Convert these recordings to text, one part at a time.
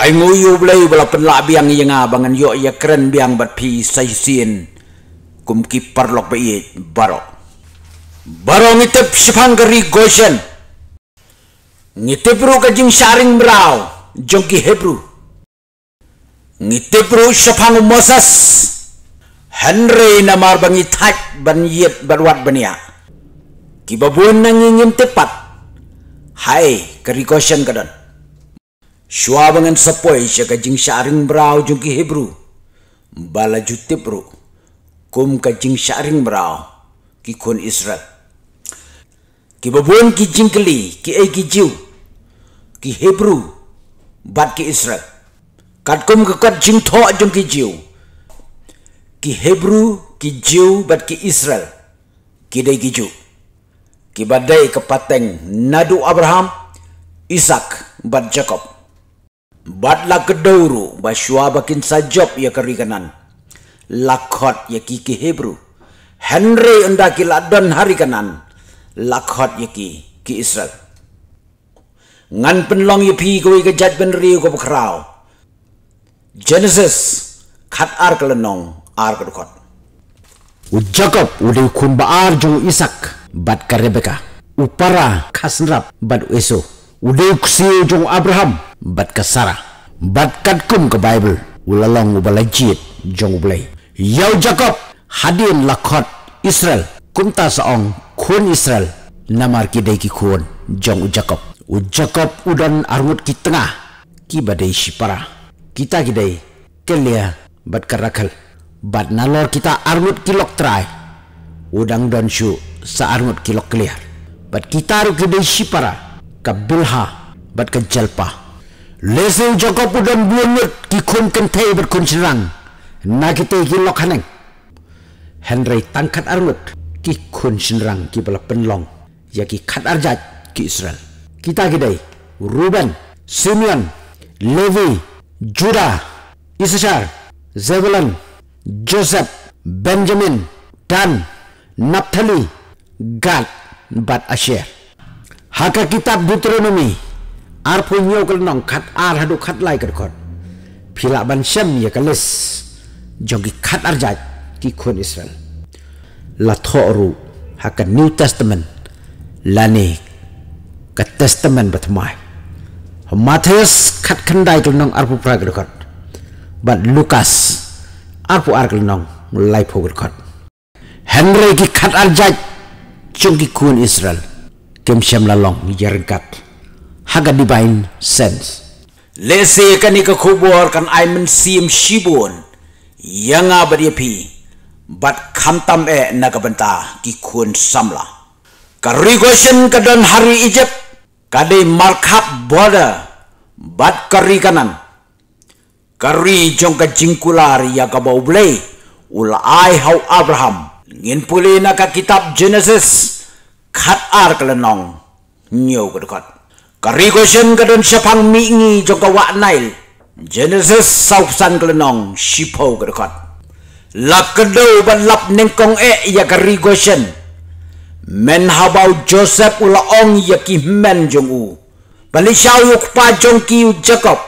ai nguyu blai bla pen la biang yang abangan yo ya keren biang bat pi sai sin kum ki parlok bai baro baro ni tep shifang gari goshen ni tepru ka jing sharing brao jong ki hebru ni tepru shifang moses henry na mar bangi thak ban yet bar wat bania ki babun nang ngim tepat hai kari goshen kadan Shua bangan sepoi siya kajing sharing brau jungki Hebrew. Bala jutip ru. Kum kajing sharing brau. Ki kun Israel. Ki babuan ki jingkeli. Ki ay eh ki jiu. Ki Hebrew. Bat ki Israel. Kat kum kakat jing toa jungki jiu. Ki Hebrew. Ki jiu. Bat ki Israel. Ki day ki jiu. Ki badai kepateng. Nadu Abraham. Isaac. Bat Jacob. Jacob. Batla kedauru basua bakin sajop ya kerikanan. Lakhot ya kiki Hebrew. Henry endaki ladon hari kanan. Lakhot ya ki ki Israel. Ngan penlong ya pi kui kejat benri kau bekrau. Genesis kat ar kelenong ar kedukot. U Jacob udah kun ba ar jung Isaac bat ke Rebecca. U para kasnrap bat Esau. Uday ko siyo Abraham. Ba't ka Sarah, Ba't ka kum ka Bible? Wala lang ubala jit yung ublay. Yau Jacob! Hadin lakot Israel. Kunta sa ong kun Israel. Namar ki day ki kun yung u Jacob. U Jacob udan arwot ki tengah. Ki baday si Kita ki day. Kelia ba't ka rakal. Ba't nalor kita arwot ki lok try. Udang don syu sa arwot ki lok kelihar. Ba't kita ruk ki day si kita ruk day si Kabulha, bat ke jalpa lese joko pudam buanyut ki kum ken bat kun serang na ki lok haneng henry tangkat arut ki kun serang ki bala penlong ya ki kat arjat ki israel kita kidai ruben simeon levi juda isachar Zebulon, joseph benjamin dan naphtali gad bat asher Haka kitab Deuteronomy Arpu pun yo kal nong khat ar hadu khat lai kar khot. Phila ban sem ye ya kalis jogi khat ar jai ki khon Israel. La thoru haka New Testament lani ka testament bat mai. Matthias khat khan dai kal nong ar pu pra kar Lukas Arpu ar pu ar kal nong lai phu Henry ki khat ar jai jogi khon Israel jom siam lalong jergat haga divine sense lesi kani ka kubor kan aimen sim shibon yanga badi bat khamtam e nagabanta ki khun samla ka regression ka don hari egypt kade markap border bat kari kanan kari jong ka jingkular ya ka ul ai hau abraham ngin puli na ka kitab genesis ขัดอารกระนองเหนียวกระดกกรีกชันกระดนชพังมีงีจงกวะไนเจเนซิสสาวสันกระนองชิพกระดกหลักกระดูบันลับเน่งกงเอยากรีกชันแมนฮาบาวโจเซฟอุลอองยากิแมนจงอูบันลิชาวยุกปาจงคิวจักบ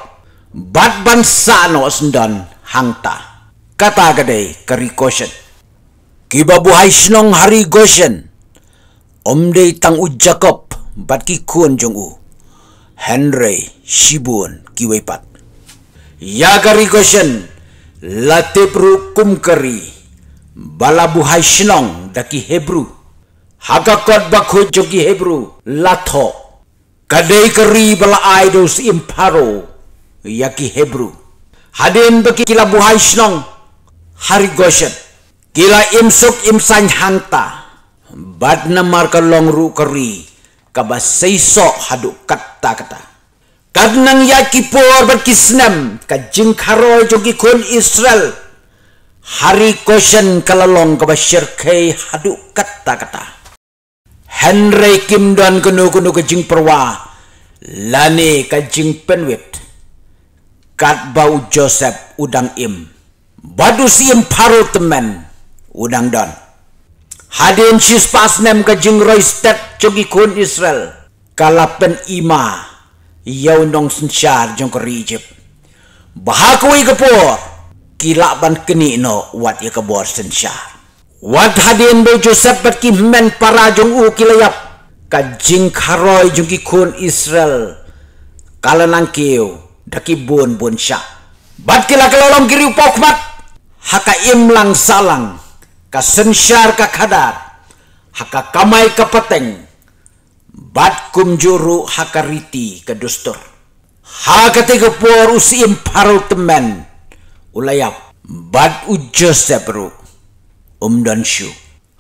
บัดบันสานอสันดันฮังตา kata gede kerikosen. Kiba buhay sinong hari gosen. Omde tang u Jacob bat ki kun jong u. Henry Shibun ki wepat. Ya kari goshen latepru kum kari. Balabu hai shnong daki Hebru. haga kot bakho jogi Hebru latho. Kadai kari bala aidos imparo ya ki Hebru. Hadin baki kila buhai shnong hari goshen. Kila imsuk imsanyhanta. hanta. Badna markal long ru kari kaba seiso hadu kata kata. Kadnang yaki por berkisnam kajing karol jogi kun Israel. Hari koshen kalalong kaba syirkei haduk kata kata. Henry Kim dan kuno kuno kajing perwa. Lani kajing penwit. Kat bau Joseph udang im. Badu si im parutemen udang don. Hadin sis pasnem ke jing roistet cugi kun Israel. Kalapen ima. Yau nong senjar jong ke Egypt. Bahaku i kepor. Kilak ban keni no wat i kebor senjar. Wat hadin be Joseph bet ki men para jong u kilayap. Ka jing karoi jong ki kun Israel. Kala nang kiu. Daki bun bun syak. Bat kilak kelolong kiri upokmat. Haka imlang salang. Haka imlang salang ka sensyar ka kadar haka kamai ka peteng bat kum juru haka riti ka dustur ha ketiga puar usi imparu temen ulayap bat ujus sebru um dan syu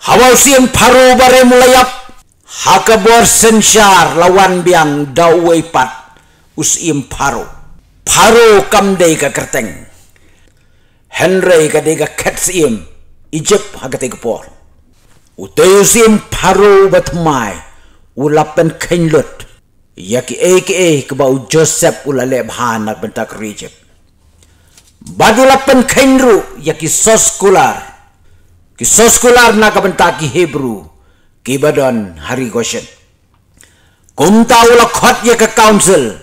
hawa usi imparu bare mulayap haka buar sensyar lawan biang dawe pat usi imparu paru kamdei ka kerteng Henry kadega ketsim ka ijep hagati kepor. Utayusim paru batmai ulapen kenyut. Yaki eke eke bau Joseph ulale bahanak bentak rijep. Badi lapen kenyru yaki soskular. Ki soskular naga bentaki Hebrew. Kibadon hari goshen. Kumta ula khot yaka council.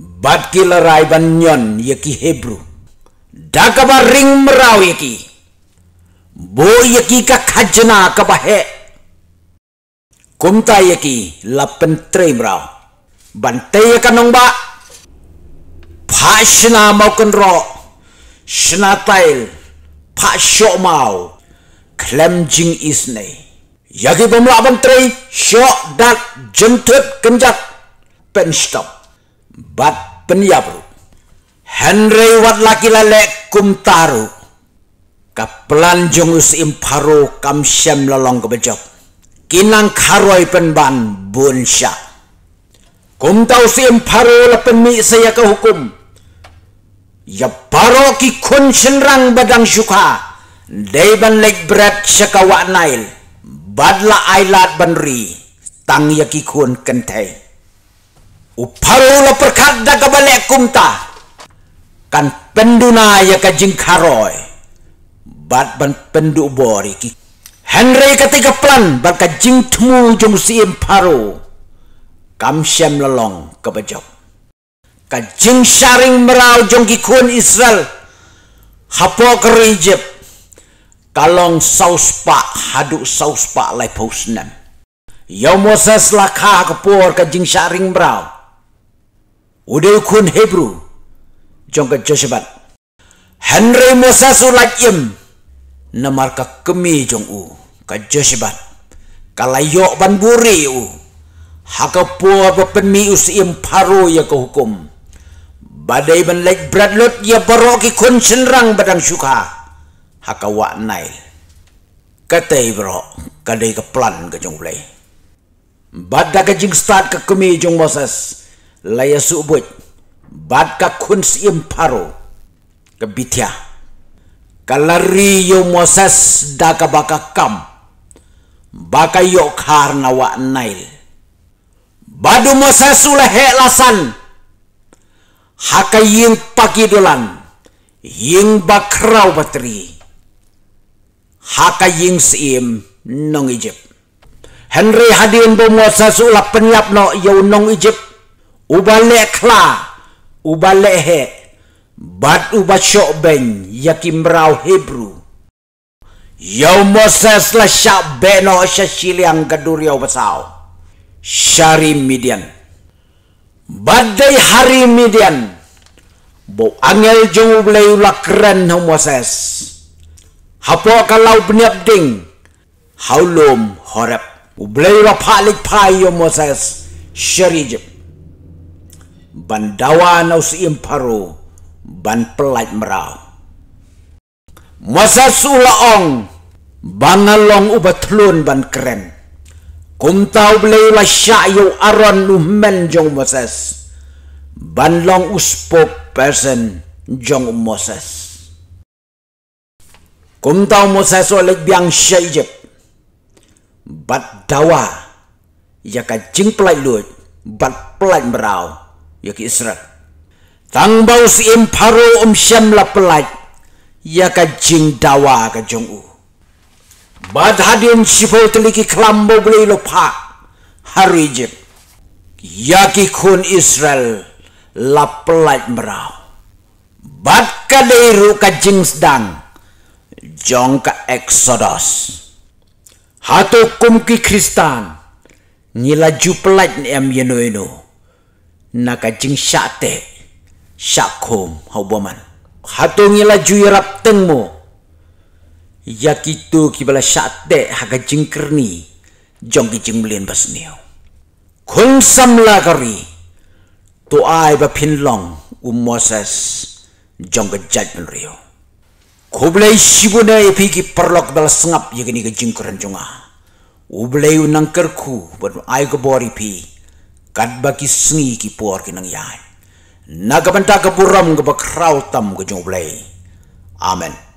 Bad kila raiban nyon yaki Hebrew. Dakabar ring merau Dakabar ring merau yaki bo yaki ka khajna ka bahe kumta yaki la pentre mra bante yaka nong ba phashna mau kan ro shna tail phasho mau klem jing is nei yagi bom la pentre sho dat jentut kenjat pen stop bat penyabru henry wat laki lalek kumtaru kaplan jong us imparo kam shem lalong kebejok kinang karoi penban bunsha kum tau si imparo lapen mi saya ke hukum ya paro ki kun shinrang badang syuka deban lek brek syakawa nail badla ailat banri tang ya ki kun kentai uparo la perkat da kebalek kum ta kan penduna ya ke jing karoi bat ban penduk bori Henry ketika plan bat ka jing tmu jung si imparu kam syam lelong ke bejok ka jing sharing merau jung ki kun israel hapo ke rejep kalong saus pak haduk saus pak lai pausnam Yau Moses laka kepur ke jing sharing merau Udah ikun Hebrew jom ke sebat Henry Moses ulat im namar ka kemi jong u ka jeshban kala yo ban buri u haka pua ba pen mi us im paro ya ka hukum badai ban lek bradlot ya baro ki kun senrang badang suka haka wa nai kata ibro ka dei ka plan ka jong blai badda ka jing start ka kemi jong moses la ya su bad ka kun si im paro ka bithia kalari yo Moses daga baka kam baka yo karna wa nail badu Moses ulah helasan hakayin pagidulan ying bakraw batri hakayin siim nong ijip Henry hadin bo Moses ulah penyap no yo nong ijip ubalek kla ubalek Batu basyok ben yakim rau Hebrew. Yau Moses la syak beno syasiliang gadur yau basau. Syari Midian. Badai hari Midian. Bu angel jung ubleu la keren hau Moses. Hapo kalau peniap ding. Hau lom horep. Ubleu la palik pai yau Moses. Syari Jep. Bandawa nau si Bandawa nau si ban pelat merau. Masa sula ong, bangalong ubat lun ban keren. Kum tau beli la syak yu aron nu men jong Moses. Ban long uspo person jong Moses. Kum tau Moses oleh biang syak Bat dawa, ya jing pelat lut, bat pelat merau, ya Israel. Tang bau si imparo om siam la pelai. Ya ka jing dawa ka jong u. Bad hadin sipo teliki klambo beli lupa pa. Hari jip. Ya ki kun Israel la pelai merau. Bad ka deiru ka jing sedang. Jong ka eksodos. Hato kum ki kristan. Nyilaju pelai ni am yenu-yenu. Naka jing syak syakum hubuman hatungi laju irap ya tengmu yakitu kibala syakte haga jengker ni jongki jengbelin pas niu kun samla kari tu ai ba pinlong um moses jongke judgment riu kublai sibuna epiki perlok bal sengap yakini ke jengkeran jonga ublai unangkerku ban ai ke bori pi kat baki sengi ki por kinang yai nagabantaga buram gaba krautam gajong blay. Amen.